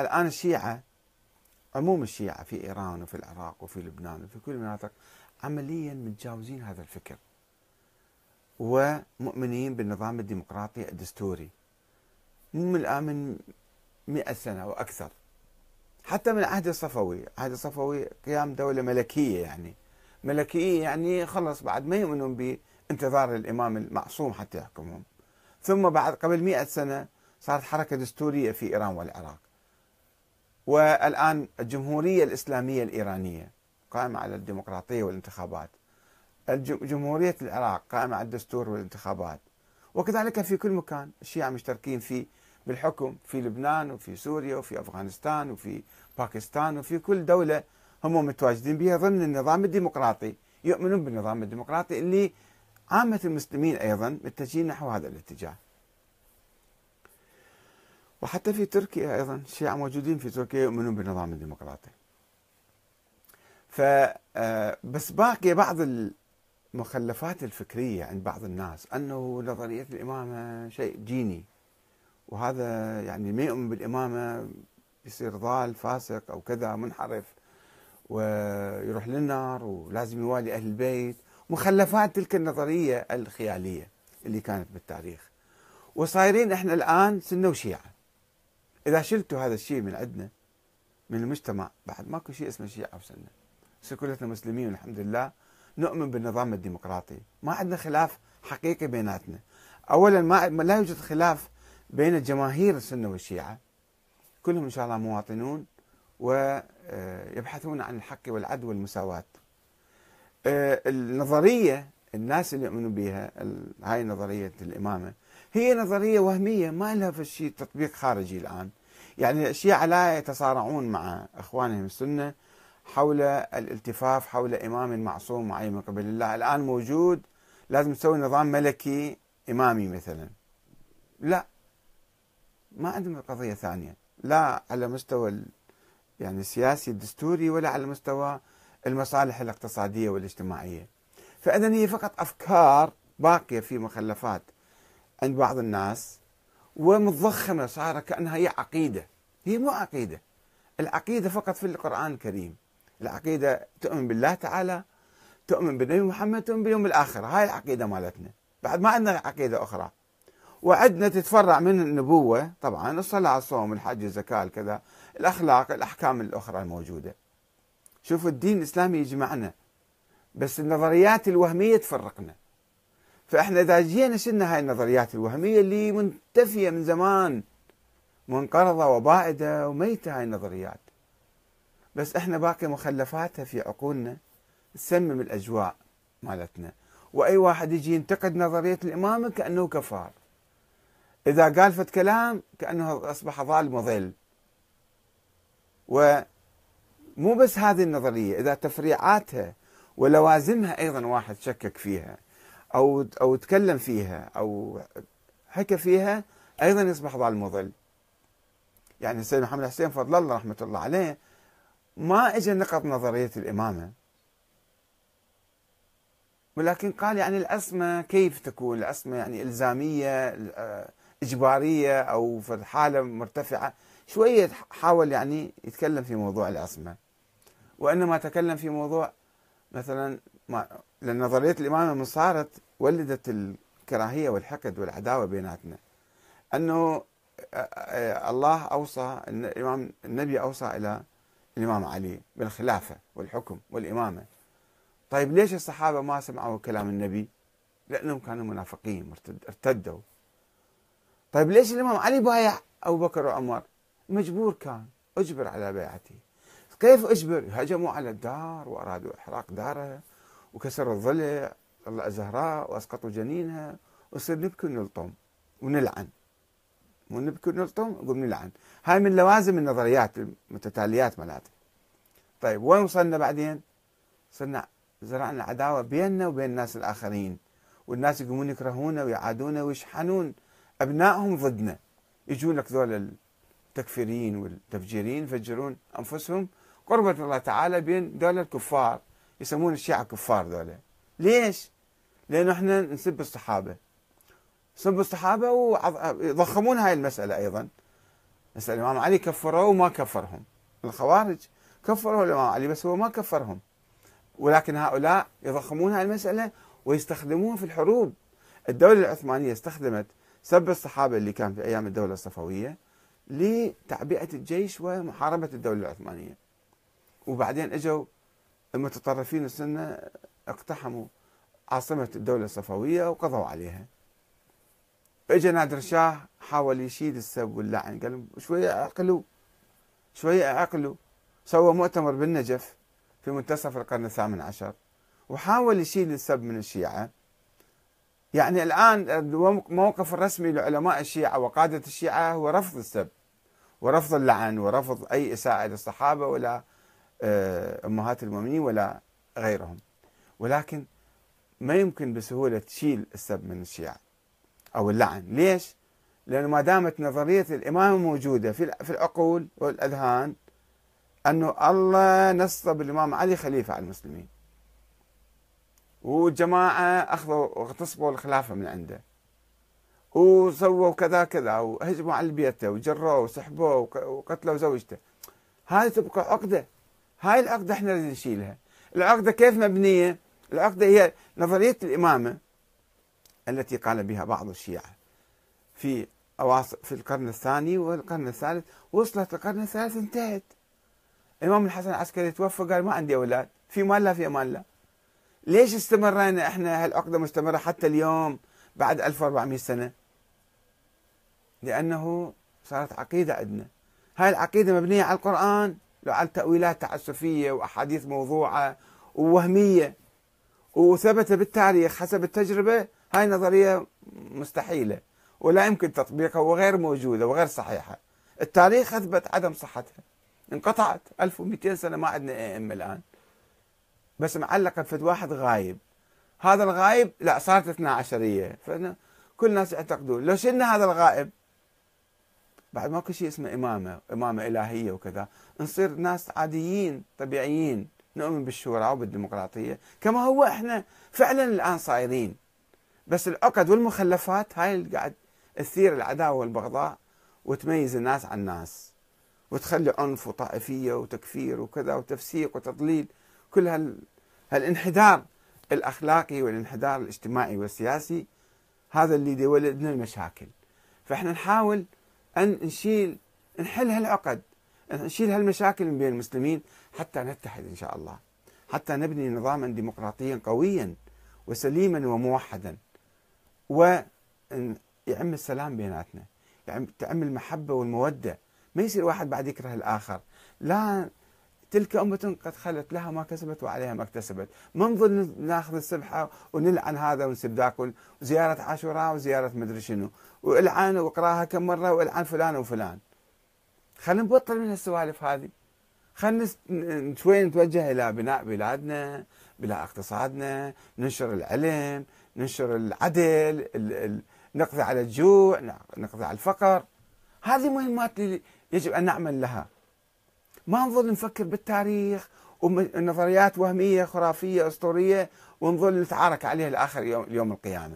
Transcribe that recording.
الآن الشيعة عموم الشيعة في إيران وفي العراق وفي لبنان وفي كل المناطق عمليا متجاوزين هذا الفكر ومؤمنين بالنظام الديمقراطي الدستوري من الآن من مئة سنة وأكثر حتى من عهد الصفوي عهد الصفوي قيام دولة ملكية يعني ملكية يعني خلص بعد ما يؤمنون بانتظار الإمام المعصوم حتى يحكمهم ثم بعد قبل مئة سنة صارت حركة دستورية في إيران والعراق والآن الجمهورية الإسلامية الإيرانية قائمة على الديمقراطية والانتخابات جمهورية العراق قائمة على الدستور والانتخابات وكذلك في كل مكان الشيعة مشتركين في بالحكم في لبنان وفي سوريا وفي أفغانستان وفي باكستان وفي كل دولة هم متواجدين بها ضمن النظام الديمقراطي يؤمنون بالنظام الديمقراطي اللي عامة المسلمين أيضا متجهين نحو هذا الاتجاه وحتى في تركيا أيضا الشيعة موجودين في تركيا يؤمنون بالنظام الديمقراطي ف آه، بس باقي بعض المخلفات الفكرية عند بعض الناس أنه نظرية الإمامة شيء جيني وهذا يعني ما يؤمن بالإمامة يصير ضال فاسق أو كذا منحرف ويروح للنار ولازم يوالي أهل البيت مخلفات تلك النظرية الخيالية اللي كانت بالتاريخ وصايرين احنا الآن سنة وشيعة اذا شلتوا هذا الشيء من عندنا من المجتمع بعد ماكو شيء اسمه شيعه وسنه يصير كلنا مسلمين والحمد لله نؤمن بالنظام الديمقراطي ما عندنا خلاف حقيقي بيناتنا اولا ما لا يوجد خلاف بين جماهير السنه والشيعه كلهم ان شاء الله مواطنون ويبحثون آه، عن الحق والعدل والمساواه آه، النظريه الناس اللي يؤمنوا بها هاي نظرية الإمامة هي نظرية وهمية ما لها في شيء تطبيق خارجي الآن يعني الشيعة لا يتصارعون مع إخوانهم السنة حول الالتفاف حول إمام معصوم معين من قبل الله الآن موجود لازم تسوي نظام ملكي إمامي مثلا لا ما عندهم قضية ثانية لا على مستوى يعني السياسي الدستوري ولا على مستوى المصالح الاقتصادية والاجتماعية فإذا هي فقط أفكار باقية في مخلفات عند بعض الناس ومتضخمة صار كأنها هي عقيدة هي مو عقيدة العقيدة فقط في القرآن الكريم العقيدة تؤمن بالله تعالى تؤمن بالنبي محمد تؤمن باليوم الآخر هاي العقيدة مالتنا بعد ما عندنا عقيدة أخرى وعندنا تتفرع من النبوة طبعا الصلاة الصوم الحج الزكاة الكذا الأخلاق الأحكام الأخرى الموجودة شوفوا الدين الإسلامي يجمعنا بس النظريات الوهمية تفرقنا فإحنا إذا جينا شلنا هاي النظريات الوهمية اللي منتفية من زمان منقرضة وبائدة وميتة هاي النظريات بس إحنا باقي مخلفاتها في عقولنا تسمم الأجواء مالتنا وأي واحد يجي ينتقد نظرية الإمامة كأنه كفار إذا قال فت كلام كأنه أصبح ظالم وظل ومو بس هذه النظرية إذا تفريعاتها ولوازمها ايضا واحد شكك فيها او او تكلم فيها او حكى فيها ايضا يصبح ضال مضل. يعني السيد محمد حسين فضل الله رحمه الله عليه ما اجى نقض نظريه الامامه. ولكن قال يعني العصمه كيف تكون العصمه يعني إلزامية آه، إجبارية أو في حالة مرتفعة شوية حاول يعني يتكلم في موضوع العصمه. وإنما تكلم في موضوع مثلا ما لأن نظرية الإمامة من صارت ولدت الكراهية والحقد والعداوة بيناتنا أنه آه، آه، الله أوصى الإمام النبي أوصى إلى الإمام علي بالخلافة والحكم والإمامة طيب ليش الصحابة ما سمعوا كلام النبي لأنهم كانوا منافقين ارتدوا طيب ليش الإمام علي بايع أبو بكر وعمر مجبور كان أجبر على بيعته كيف اجبر؟ هجموا على الدار وارادوا احراق دارها وكسروا الضلع طلع زهراء واسقطوا جنينها وصير نبكي ونلطم ونلعن مو نبكي ونلطم نقول نلعن هاي من لوازم النظريات المتتاليات مالتها طيب وين وصلنا بعدين؟ صرنا زرعنا عداوه بيننا وبين الناس الاخرين والناس يقومون يكرهونا ويعادونا ويشحنون ابنائهم ضدنا يجون لك ذول التكفيريين والتفجيرين يفجرون انفسهم قربة الله تعالى بين دول الكفار يسمون الشيعة كفار دولة ليش؟ لأنه احنا نسب الصحابة سب الصحابة ويضخمون هاي المسألة أيضا مسألة الإمام علي كفره وما كفرهم الخوارج كفروا الإمام علي بس هو ما كفرهم ولكن هؤلاء يضخمون هاي المسألة ويستخدموها في الحروب الدولة العثمانية استخدمت سب الصحابة اللي كان في أيام الدولة الصفوية لتعبئة الجيش ومحاربة الدولة العثمانية وبعدين اجوا المتطرفين السنه اقتحموا عاصمه الدوله الصفويه وقضوا عليها اجى نادر شاه حاول يشيد السب واللعن قال شويه اعقلوا شويه اعقلوا سوى مؤتمر بالنجف في منتصف القرن الثامن عشر وحاول يشيل السب من الشيعه يعني الان الموقف الرسمي لعلماء الشيعه وقاده الشيعه هو رفض السب ورفض اللعن ورفض اي اساءه للصحابه ولا آه، أمهات المؤمنين ولا غيرهم ولكن ما يمكن بسهولة تشيل السب من الشيعة أو اللعن ليش؟ لأنه ما دامت نظرية الإمامة موجودة في العقول والأذهان أنه الله نصب الإمام علي خليفة على المسلمين وجماعه أخذوا اغتصبوا الخلافة من عنده وسووا كذا كذا وهجموا على بيته وجروه وسحبوه وقتلوا زوجته هذه تبقى عقده هاي العقدة احنا نريد نشيلها العقدة كيف مبنية العقدة هي نظرية الإمامة التي قال بها بعض الشيعة في في القرن الثاني والقرن الثالث وصلت القرن الثالث انتهت الإمام الحسن العسكري توفى قال ما عندي أولاد في مال لا في أمان لا ليش استمرينا احنا هالعقدة مستمرة حتى اليوم بعد 1400 سنة لأنه صارت عقيدة عندنا هاي العقيدة مبنية على القرآن عن تأويلات تعسفية وأحاديث موضوعة ووهمية وثبت بالتاريخ حسب التجربة هاي نظرية مستحيلة ولا يمكن تطبيقها وغير موجودة وغير صحيحة التاريخ أثبت عدم صحتها انقطعت 1200 سنة ما عندنا أم الآن بس معلقة في واحد غايب هذا الغايب لا صارت 12 عشرية فكل الناس يعتقدون لو شلنا هذا الغائب بعد ماكو شيء اسمه إمامة إمامة إلهية وكذا نصير ناس عاديين طبيعيين نؤمن بالشورى وبالديمقراطية كما هو إحنا فعلا الآن صايرين بس العقد والمخلفات هاي اللي قاعد تثير العداوة والبغضاء وتميز الناس عن الناس وتخلي عنف وطائفية وتكفير وكذا وتفسيق وتضليل كل هال... هالانحدار الأخلاقي والانحدار الاجتماعي والسياسي هذا اللي يولد لنا المشاكل فإحنا نحاول أن نشيل نحل هالعقد نشيل هالمشاكل بين المسلمين حتى نتحد إن شاء الله حتى نبني نظاما ديمقراطيا قويا وسليما وموحدا ويعم السلام بيناتنا يعم تعم المحبة والمودة ما يصير واحد بعد يكره الآخر لا تلك أمة قد خلت لها ما كسبت وعليها ما اكتسبت ما نظل ناخذ السبحة ونلعن هذا ونسب ذاك وزيارة عاشوراء وزيارة مدري شنو والعن واقراها كم مرة والعن فلان وفلان خلينا نبطل من السوالف هذه خلينا شوي نتوجه إلى بناء بلادنا بناء اقتصادنا ننشر العلم ننشر العدل نقضي على الجوع نقضي على الفقر هذه مهمات يجب أن نعمل لها ما نظل نفكر بالتاريخ ونظريات وهميه خرافيه اسطوريه ونظل نتعارك عليها الاخر يوم القيامه.